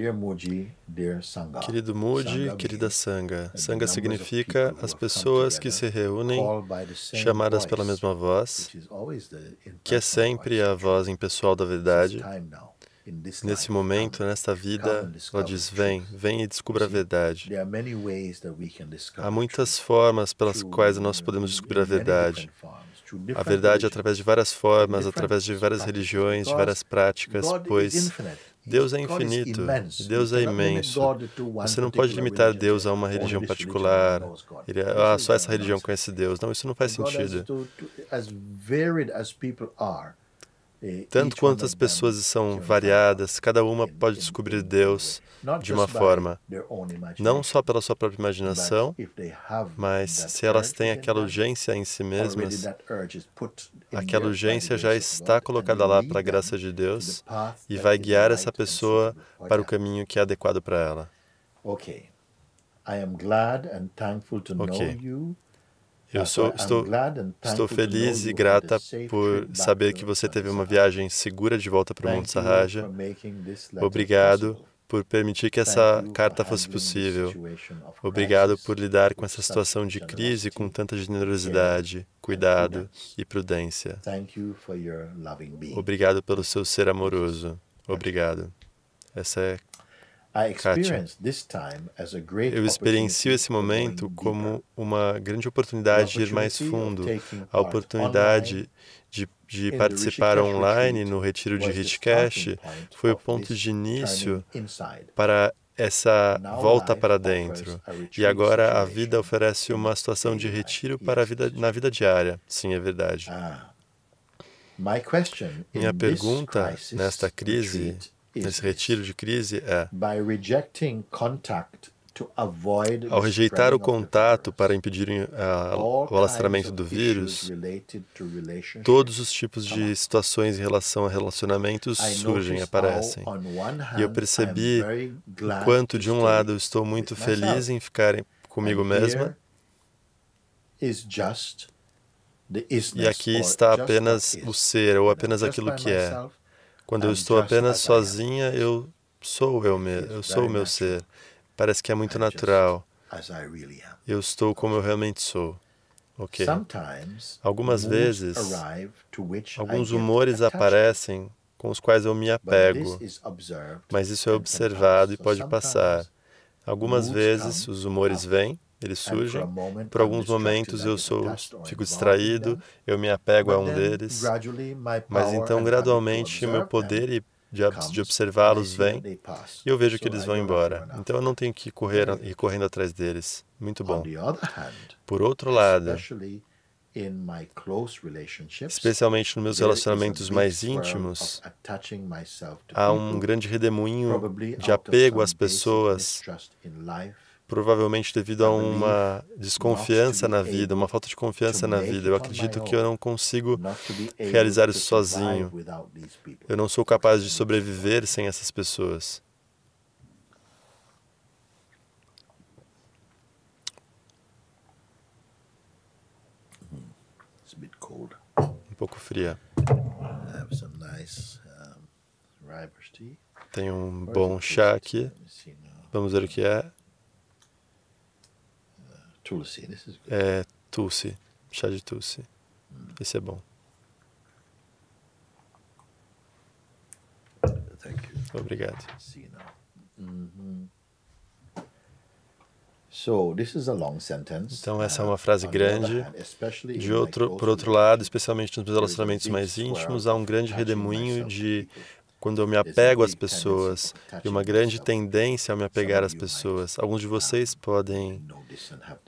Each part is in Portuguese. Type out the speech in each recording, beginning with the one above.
Dear Moody, dear Sangha. Querido Moody, querida Sangha. Sangha é, significa as pessoas que se reúnem chamadas pela mesma voz, que é sempre a voz impessoal da verdade. Nesse momento, nesta vida, ela diz: vem, vem e descubra a verdade. Há muitas formas pelas quais nós podemos descobrir a verdade. A verdade através de várias formas, através de várias religiões, de várias práticas, pois Deus é infinito, Deus é imenso. Você não pode limitar Deus a uma religião particular. Ele, é, ah, só essa religião conhece Deus. Não, isso não faz sentido. É, Tanto quanto as pessoas são variadas, cada uma pode descobrir Deus de uma forma, não só pela sua própria imaginação, mas se elas têm aquela urgência em si mesmas, aquela urgência já está colocada lá para a graça de Deus e vai guiar essa pessoa para o caminho que é adequado para ela. Ok. Eu sou, estou, estou feliz e grata por saber que você teve uma viagem segura de volta para o Monte Sarraja. Obrigado por permitir que essa carta fosse possível. Obrigado por lidar com essa situação de crise com tanta generosidade, cuidado e prudência. Obrigado pelo seu ser amoroso. Obrigado. Essa é eu experiencio esse momento como uma grande oportunidade de ir mais fundo, a oportunidade de, de participar online no retiro de Hitchcash foi o ponto de início para essa volta para dentro. E agora a vida oferece uma situação de retiro para a vida, na vida diária. Sim, é verdade. Ah. Minha pergunta nesta crise isso. Nesse retiro de crise é By rejecting contact to avoid ao rejeitar o contato para impedir uh, é, o alastramento do vírus, todos os tipos de situações em relação a relacionamentos surgem, aparecem. E eu percebi o quanto, de um lado, eu estou muito feliz em ficar comigo mesma, e aqui está apenas o ser, ou apenas aquilo que é quando eu estou apenas sozinha, eu sou eu mesmo, eu sou o meu ser. Parece que é muito natural. Eu estou como eu realmente sou. Ok. Algumas vezes, alguns humores aparecem com os quais eu me apego, mas isso é observado e pode passar. Algumas vezes os humores vêm eles surgem. Então Por alguns momentos eu sou, tá fico então, distraído, né? eu me apego a um deles, mas então gradualmente meu poder e de, observá-los vem e eu vejo que eles vão embora. Então eu não tenho que correr e correndo atrás deles. Muito bom. Por outro lado, especialmente nos meus relacionamentos mais íntimos, há um grande redemoinho de apego às pessoas provavelmente devido a uma desconfiança na vida, uma falta de confiança na vida. Eu acredito que eu não consigo realizar isso sozinho. Eu não sou capaz de sobreviver sem essas pessoas. Hmm. Um pouco fria. Tem um bom chá aqui. Vamos ver o que é. Tulsi, this is good. É, Tulsi. Chá de Tulsi. Esse é bom. Thank you. Obrigado. See you now. Mm -hmm. so, this is a long sentence. Então essa é uma uh, frase grande. De outro, por outro lado, especialmente nos meus relacionamentos mais íntimos, há um grande redemoinho de quando eu me é apego às pessoas e uma grande tendência a me apegar às pessoas. Alguns de vocês podem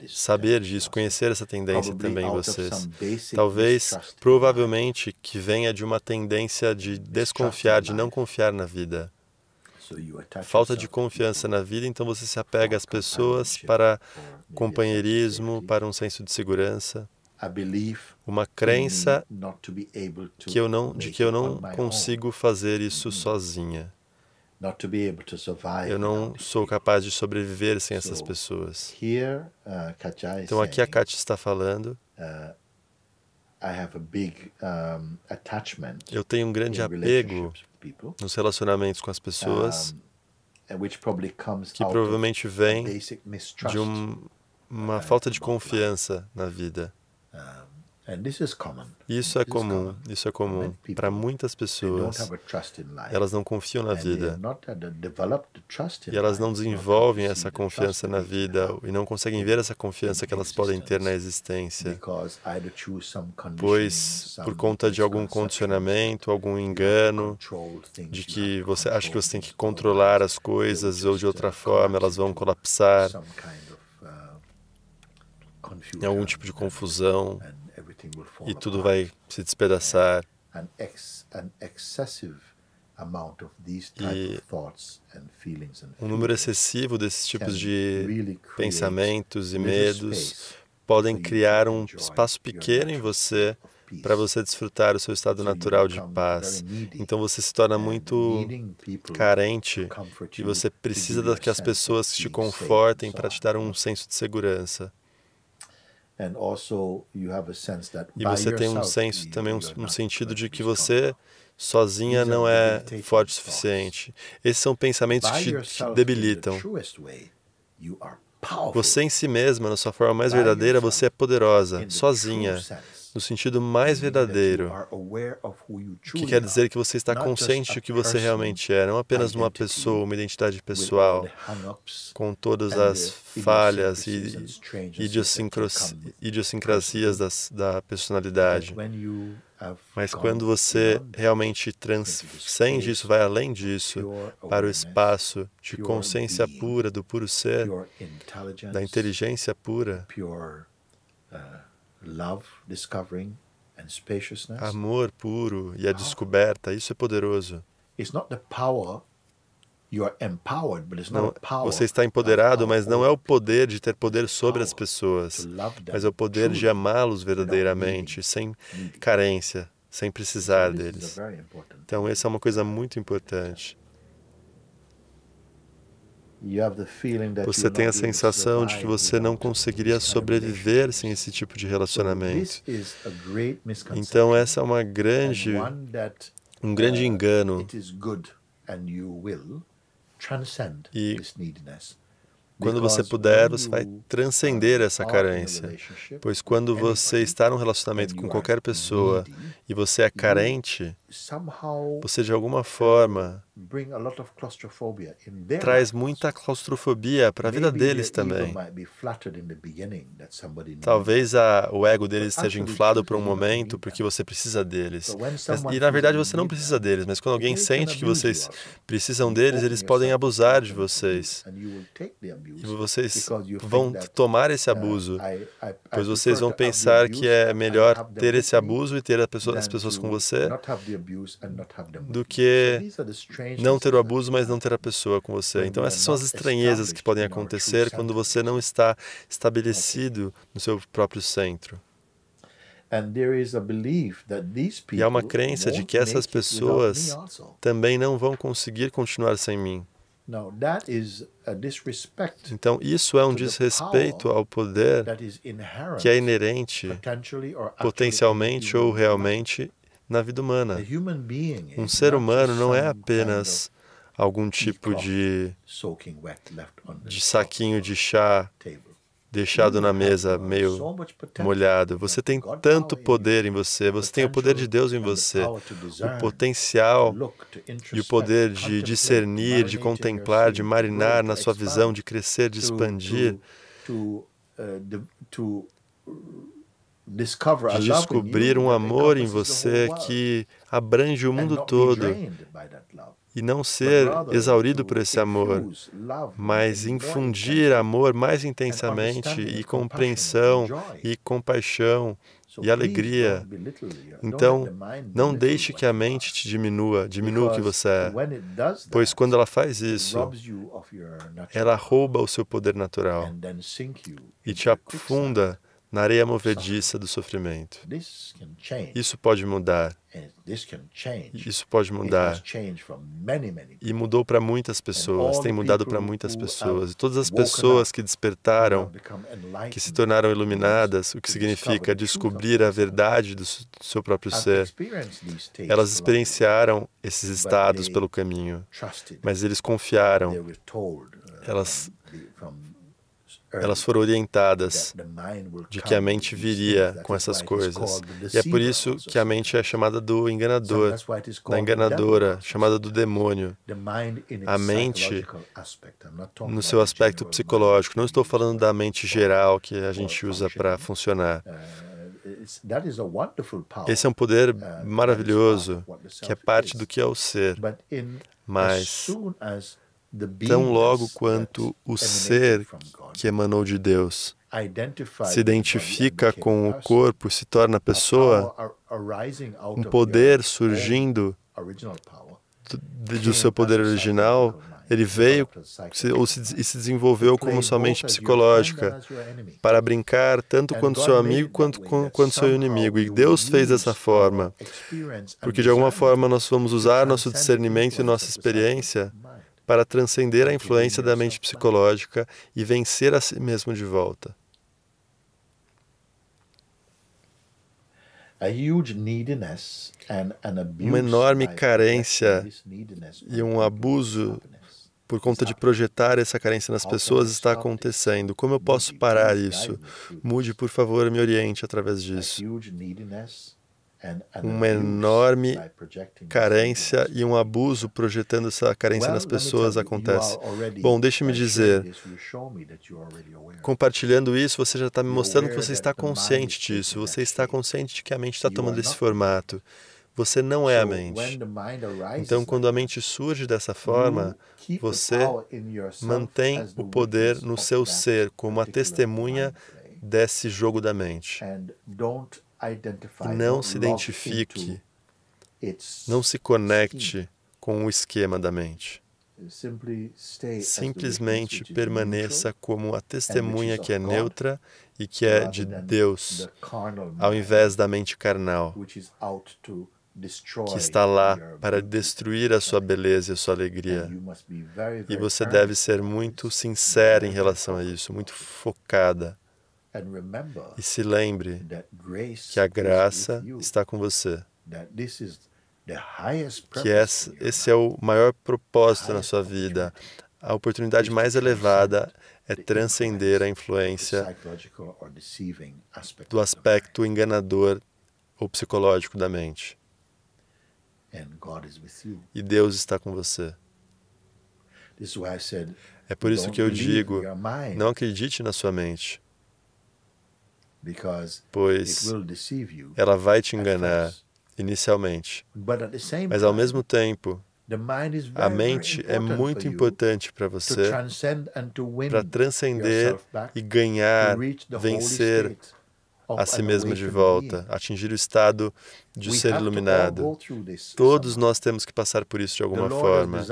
saber disso, conhecer essa tendência também vocês. Talvez, provavelmente, que venha de uma tendência de desconfiar, de não confiar na vida. Falta de confiança na vida, então você se apega às pessoas para companheirismo, para um senso de segurança uma crença que eu não, de que eu não consigo fazer isso mm-hmm. sozinha. Eu não sou capaz de sobreviver sem essas pessoas. Uh, então aqui a Katia está falando. Uh, eu tenho um grande apego nos relacionamentos com as pessoas, que provavelmente vem de um, uma falta de uh, confiança na vida. É isso é comum, isso é comum para muitas pessoas. Elas não confiam na vida. Uh, e elas não desenvolvem essa confiança na vida uh, e não conseguem ver essa confiança que elas podem ter na existência. Pois, por conta de algum condicionamento, algum engano, de que você acha que você tem que controlar as coisas ou de outra uh, forma elas vão colapsar em é algum tipo de confusão e tudo vai se despedaçar. E um número excessivo desses tipos de pensamentos e medos podem criar um espaço pequeno em você para você desfrutar o seu estado natural de paz. Então você se torna muito carente e você precisa que as pessoas te confortem para te dar um senso de segurança. E você tem um senso também, um, um sentido de que você sozinha não é forte o suficiente. Esses são pensamentos que te debilitam. Você em si mesma, na sua forma mais verdadeira, você é poderosa, sozinha, no sentido mais verdadeiro, que quer dizer que você está consciente do que você realmente é, não apenas uma pessoa, uma identidade pessoal, com todas as falhas e idiosincrasias das, da personalidade. Mas quando você realmente transcende isso, vai além disso, para o espaço de consciência pura, do puro ser, da inteligência pura, uh, Love, discovering and spaciousness. Amor puro e a ah. descoberta, isso é poderoso. It's not the power you are empowered, but it's not não, power. Você está empoderado, mas não é o poder de ter poder sobre as pessoas, mas é o poder de amá-los verdadeiramente, sem carência, sem precisar deles. Então, essa é uma coisa muito importante. Você tem a sensação de que você não conseguiria sobreviver sem esse tipo de relacionamento. Então, essa é uma grande, um grande uh, engano. E quando você puder, você vai transcender essa carência. Pois quando você está num relacionamento com qualquer pessoa e você é carente, você de alguma forma traz muita claustrofobia para a vida deles também. Talvez a, o ego deles seja inflado por um momento porque você precisa deles. Mas, e na verdade você não precisa deles, mas quando alguém sente que vocês precisam deles, eles podem abusar de vocês. E vocês vão tomar esse uh, abuso, pois vocês vão pensar que é melhor ter esse abuso e ter as pessoas com você do que não né? ter o abuso, mas não ter a pessoa com você. Então, é essas são as é estranhezas que podem né, acontecer quando você não está estabelecido no seu próprio centro. E há uma crença de que essas pessoas também não vão conseguir continuar sem mim. Então, isso é um desrespeito ao poder que é inerente, potencialmente ou realmente, na vida humana. Um ser humano não é apenas algum tipo de, de saquinho de chá deixado na mesa meio molhado. Você tem tanto poder em você, você tem o poder de Deus em você, o potencial e o poder de discernir, de contemplar, de marinar na sua visão, de crescer, de expandir. Uh, de descobrir um amor em você que abrange o mundo todo e não ser exaurido por esse amor, mas infundir amor mais intensamente e compreensão e compaixão e alegria. Então, não deixe que a mente te diminua, diminua o que você é, pois quando ela faz isso, ela rouba o seu poder natural e te afunda na areia movediça do sofrimento. Isso pode mudar. Isso pode mudar. E mudou para muitas pessoas, tem mudado para muitas pessoas. E todas as pessoas que despertaram, que se tornaram iluminadas, o que significa descobrir a verdade do seu próprio ser, elas experienciaram esses estados pelo caminho, mas eles confiaram. Uh, elas é. elas foram orientadas de que a mente viria com essas coisas. E é por isso que a mente é chamada do enganador, da enganadora, chamada do demônio. A mente, no seu aspecto psicológico, não estou falando da mente geral que a gente usa para funcionar. Uh, Esse é um poder uh, maravilhoso que é parte do que é o ser. Mas Tão logo quanto o ser que emanou de Deus se identifica com o corpo, se torna pessoa, um poder surgindo do seu poder original, ele veio ou se, e se desenvolveu como somente psicológica, para brincar tanto quanto seu amigo quanto, quanto seu inimigo. E Deus fez dessa forma, porque de alguma forma nós vamos usar nosso discernimento e nossa experiência para transcender a influência da mente psicológica e vencer a si mesmo de volta. Uma enorme carência e um abuso por conta de projetar essa carência nas pessoas está acontecendo. Como eu posso parar isso? Mude, por favor, me oriente através disso uma enorme carência e um abuso projetando essa carência nas pessoas acontece. Bom, deixe-me dizer, compartilhando isso, você já está me mostrando que você está consciente disso, você está consciente de que a mente está tomando esse formato. Você não é a mente. Então, quando a mente surge dessa forma, você mantém o poder no seu ser como a testemunha desse jogo da mente. Não se identifique, não se conecte com o esquema da mente. Simplesmente permaneça como a testemunha que é neutra e que é de Deus, ao invés da mente carnal, que está lá para destruir a sua beleza e a sua alegria. E você deve ser muito sincera em relação a isso, muito focada. E se lembre que a graça está com você, que esse é o maior propósito na sua vida. A oportunidade mais elevada é transcender a influência do aspecto enganador ou psicológico da mente. E Deus está com você. É por isso que eu digo: não acredite na sua mente pois ela vai te enganar inicialmente. Mas ao mesmo tempo, a mente é muito importante para você para transcender e ganhar, vencer a si mesmo de volta, atingir o estado de ser iluminado. Todos nós temos que passar por isso de alguma forma.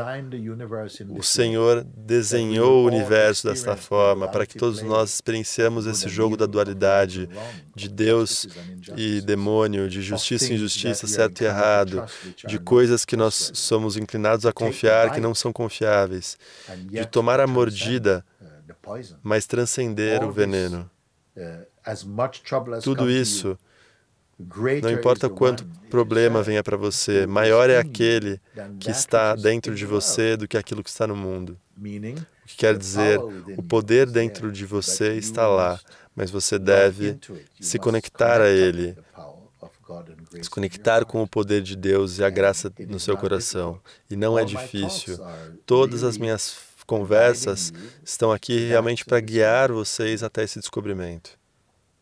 O Senhor desenhou o universo desta forma para que todos nós experienciamos esse jogo da dualidade de Deus e demônio, de justiça e injustiça, certo e errado, de coisas que nós somos inclinados a confiar que não são confiáveis, de tomar a mordida, uh, mas transcender o veneno. Uh, tudo isso, não importa quanto problema venha para você, maior é aquele que está dentro de você do que aquilo que está no mundo. O que quer dizer, o poder dentro de você está lá, mas você deve se conectar a ele, se conectar com o poder de Deus e a graça no seu coração. E não é difícil. Todas as minhas conversas estão aqui realmente para guiar vocês até esse descobrimento.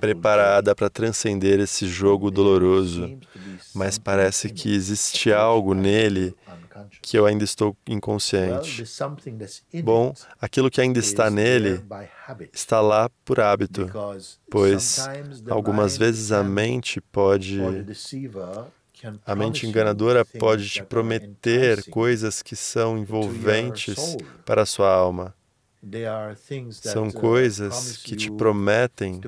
preparada para transcender esse jogo doloroso, mas parece que existe algo nele que eu ainda estou inconsciente. Bom, aquilo que ainda está nele está lá por hábito, pois algumas vezes a mente pode. A mente enganadora pode te prometer coisas que são envolventes para a sua alma são uh, coisas que te prometem,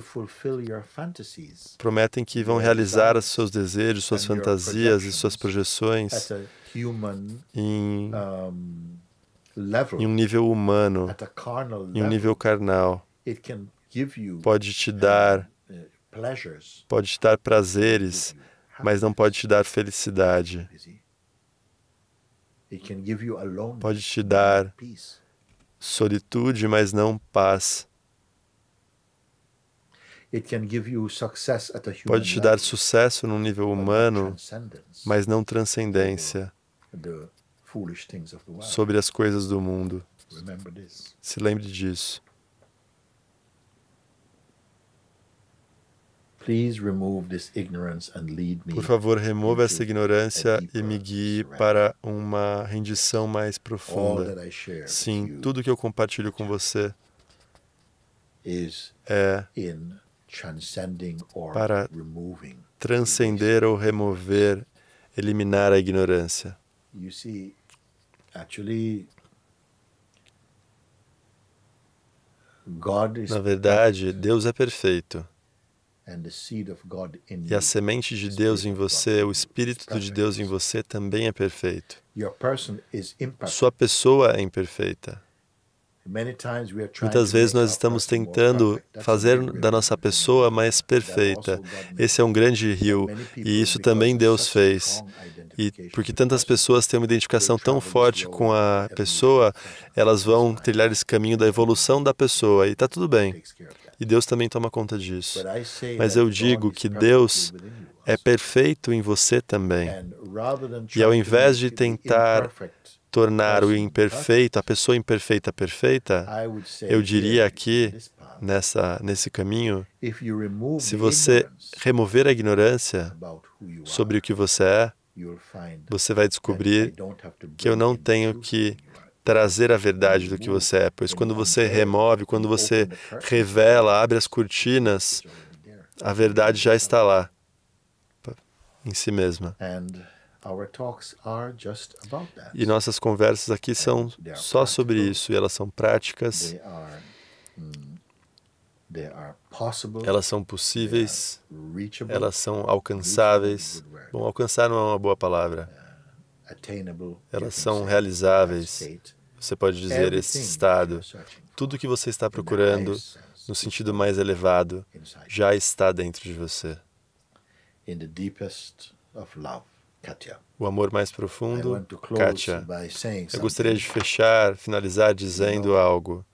prometem que vão realizar os seus desejos, suas fantasias e suas projeções em, em um nível humano, em um nível carnal. Pode te dar, uh, uh, pode te dar prazeres, mas não pode te dar felicidade. Pode te dar solitude, mas não paz. Pode te dar sucesso num nível humano, mas não transcendência sobre as coisas do mundo. Se lembre disso. Por favor, remova essa ignorância e me guie para uma rendição mais profunda. Sim, tudo que eu compartilho com você é para transcender ou remover, eliminar a ignorância. Na verdade, Deus é perfeito. E a semente de Deus em você, o Espírito de Deus em você também é perfeito. Sua pessoa é imperfeita. Muitas vezes nós estamos tentando fazer da nossa pessoa mais perfeita. Esse é um grande rio e isso também Deus fez. E porque tantas pessoas têm uma identificação tão forte com a pessoa, elas vão trilhar esse caminho da evolução da pessoa e está tudo bem e Deus também toma conta disso. Mas eu digo que Deus é perfeito em você também. E ao invés de tentar tornar o imperfeito, a pessoa imperfeita perfeita, eu diria aqui, nessa, nesse caminho, se você remover a ignorância sobre o que você é, você vai descobrir que eu não tenho que trazer a verdade do que uhum. você é, pois quando uhum. você remove, quando você revela, abre as cortinas, a verdade já está lá em si mesma. E nossas conversas aqui são só sobre isso, e elas são práticas, mm, elas são possíveis, elas são alcançáveis. Bom, alcançar não é uma boa palavra. É. Elas são realizáveis. Você pode dizer esse estado, tudo que você está procurando no sentido mais elevado já está dentro de você. O amor mais profundo, Katia. Eu gostaria de fechar, finalizar dizendo algo.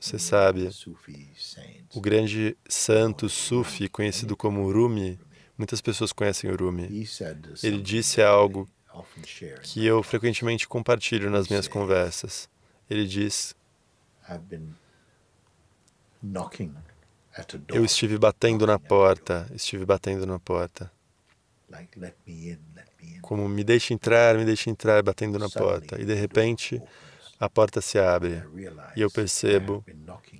Você sabe, o grande santo Sufi, conhecido como Rumi, Muitas pessoas conhecem Urumi. Ele disse algo que eu frequentemente compartilho nas minhas conversas. Ele diz: Eu estive batendo na porta, estive batendo na porta. Como me deixe entrar, me deixe entrar, batendo na porta. E de repente, a porta se abre e eu percebo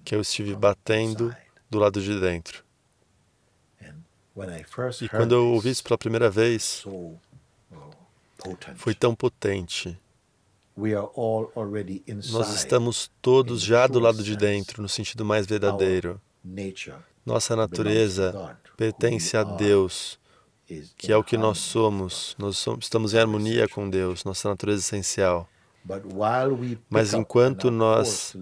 que eu estive batendo do lado de dentro. E quando eu ouvi isso pela primeira vez, foi tão potente. Nós estamos todos já do lado de dentro, no sentido mais verdadeiro. Nossa natureza pertence a Deus, que é o que nós somos. Nós estamos em harmonia com Deus, nossa natureza essencial. Mas enquanto nós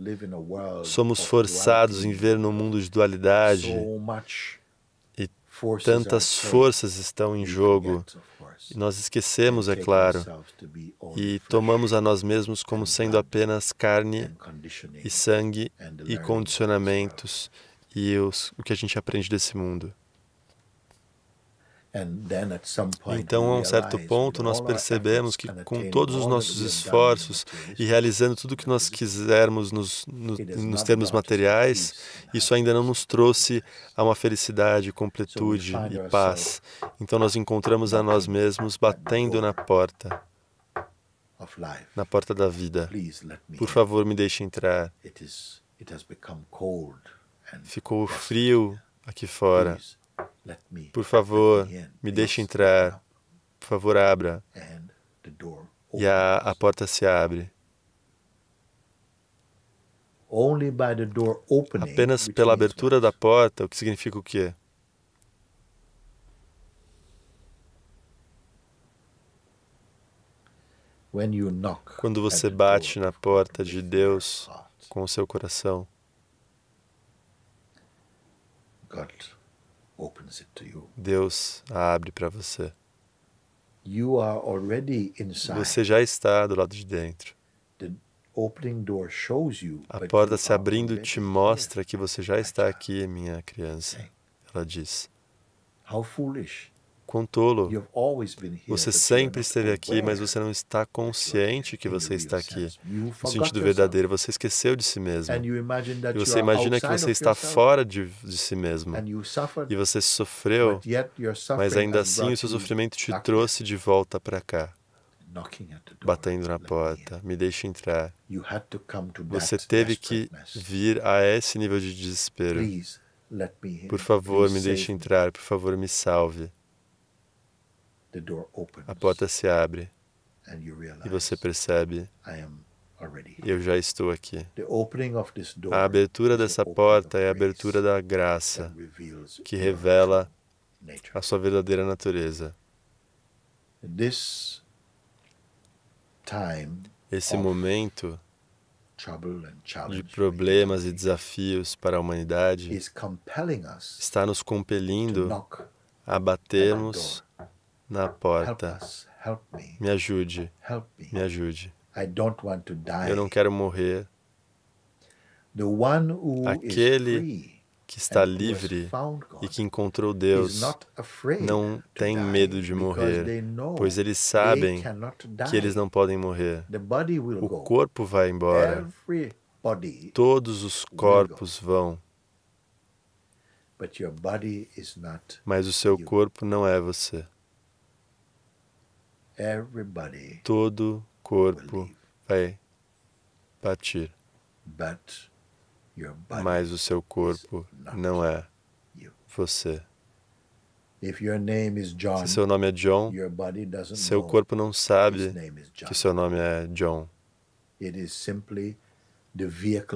somos forçados em ver no mundo de dualidade tantas forças estão em jogo. nós esquecemos, é claro, e tomamos a nós mesmos como sendo apenas carne e sangue e condicionamentos e os, o que a gente aprende desse mundo. Então, a um certo ponto, nós percebemos que, com todos os nossos esforços e realizando tudo o que nós quisermos nos, nos, nos termos materiais, isso ainda não nos trouxe a uma felicidade, completude e paz. Então, nós encontramos a nós mesmos batendo na porta na porta da vida. Por favor, me deixe entrar. Ficou frio aqui fora. Por favor, me deixe entrar. Por favor, abra. E a, a porta se abre. Apenas pela abertura da porta, o que significa o quê? Quando você bate na porta de Deus com o seu coração, Deus a abre para você. Você já está do lado de dentro. A porta se abrindo te mostra que você já está aqui, minha criança. Ela diz. Quão tolo! Você sempre esteve aqui, mas você não está consciente que você está aqui. No sentido verdadeiro, você esqueceu de si mesmo. E você imagina que você está fora de, de si mesmo. E você sofreu, mas ainda assim o seu sofrimento te trouxe de volta para cá batendo na porta, me deixe entrar. Você teve que vir a esse nível de desespero. Por favor, me deixe entrar, por favor, me salve a porta se abre e você percebe: eu já estou aqui. A abertura dessa porta é a abertura da graça que revela a sua verdadeira natureza. Esse momento de problemas e desafios para a humanidade está nos compelindo a batermos na porta. Help me. me ajude. Help me. me ajude. I don't want to die. Eu não quero morrer. The one who Aquele is free que está livre e que encontrou Deus não tem medo de morrer, pois eles sabem que eles não podem morrer. O corpo vai embora, todos os corpos vão, mas o seu corpo não é você. Todo corpo vai partir. Mas o seu corpo não é você. Se seu nome é John, seu corpo não sabe que seu nome é John.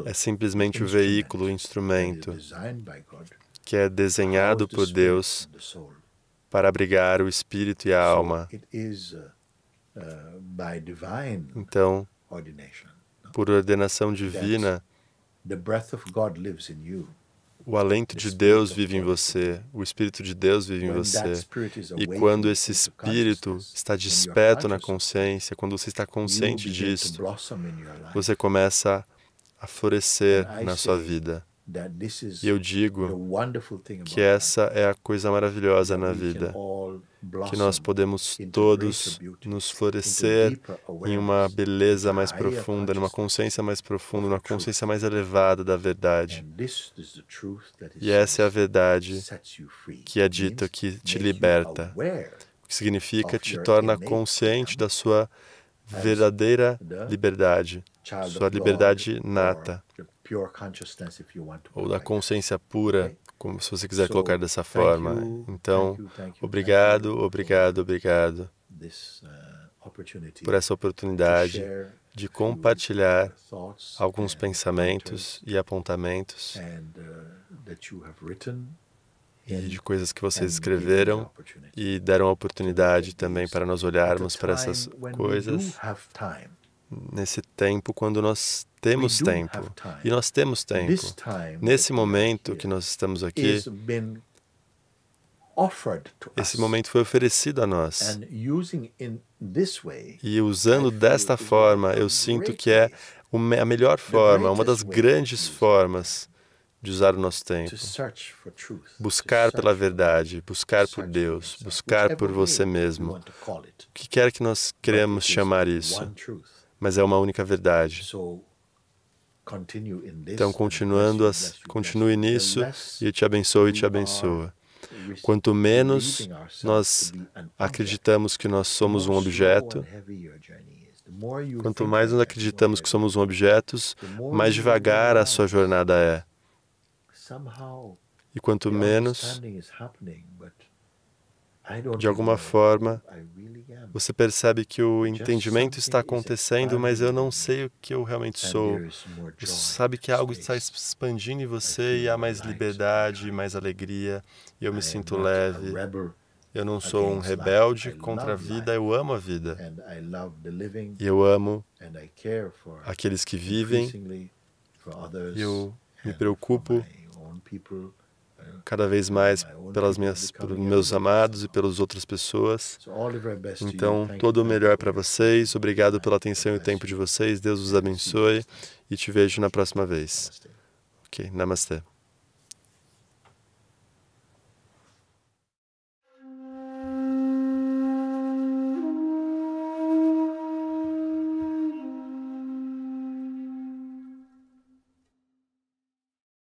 É simplesmente o veículo, o instrumento, que é desenhado por Deus para abrigar o espírito e a alma. Uh, uh, então, por ordenação divina, o alento de Deus vive em você, o Espírito de Deus vive em você. E quando esse Espírito está desperto na consciência, quando você está consciente disso, você começa a florescer na sua vida. E eu digo que essa é a coisa maravilhosa na vida, que nós podemos todos nos florescer em uma beleza mais profunda, numa consciência mais profunda, numa consciência mais elevada da verdade. E essa é a verdade que é dita que te liberta, o que significa te torna consciente da sua verdadeira liberdade, sua liberdade nata, ou da consciência pura, como se você quiser colocar dessa forma. Então, obrigado, obrigado, uh, obrigado por essa oportunidade de compartilhar alguns pensamentos e apontamentos uh, e de coisas que vocês escreveram e deram a oportunidade também para nós olharmos para essas coisas nesse tempo quando nós temos tempo. E nós temos tempo. Nesse momento que nós estamos aqui, esse momento foi oferecido a nós. E usando desta forma, eu sinto que é a melhor forma, uma das grandes formas de usar o nosso tempo. Buscar pela verdade, buscar por Deus, buscar por você mesmo. O que quer que nós queremos chamar isso mas é uma única verdade. Então, continuando as, continue nisso e te abençoe e te abençoa. Quanto menos nós acreditamos que nós somos um objeto, quanto mais nós acreditamos que somos um objeto, mais devagar a sua jornada é. E quanto menos de alguma forma, você percebe que o entendimento está acontecendo, mas eu não sei o que eu realmente sou. Você sabe que algo está expandindo em você e há mais liberdade, mais alegria, e eu me sinto leve. Eu não sou um rebelde contra a vida, eu amo a vida. E eu amo aqueles que vivem. E eu me preocupo cada vez mais pelas minhas, pelos meus amados e pelas outras pessoas. Então, todo o melhor para vocês. Obrigado pela atenção e o tempo de vocês. Deus os abençoe e te vejo na próxima vez. Ok, namastê.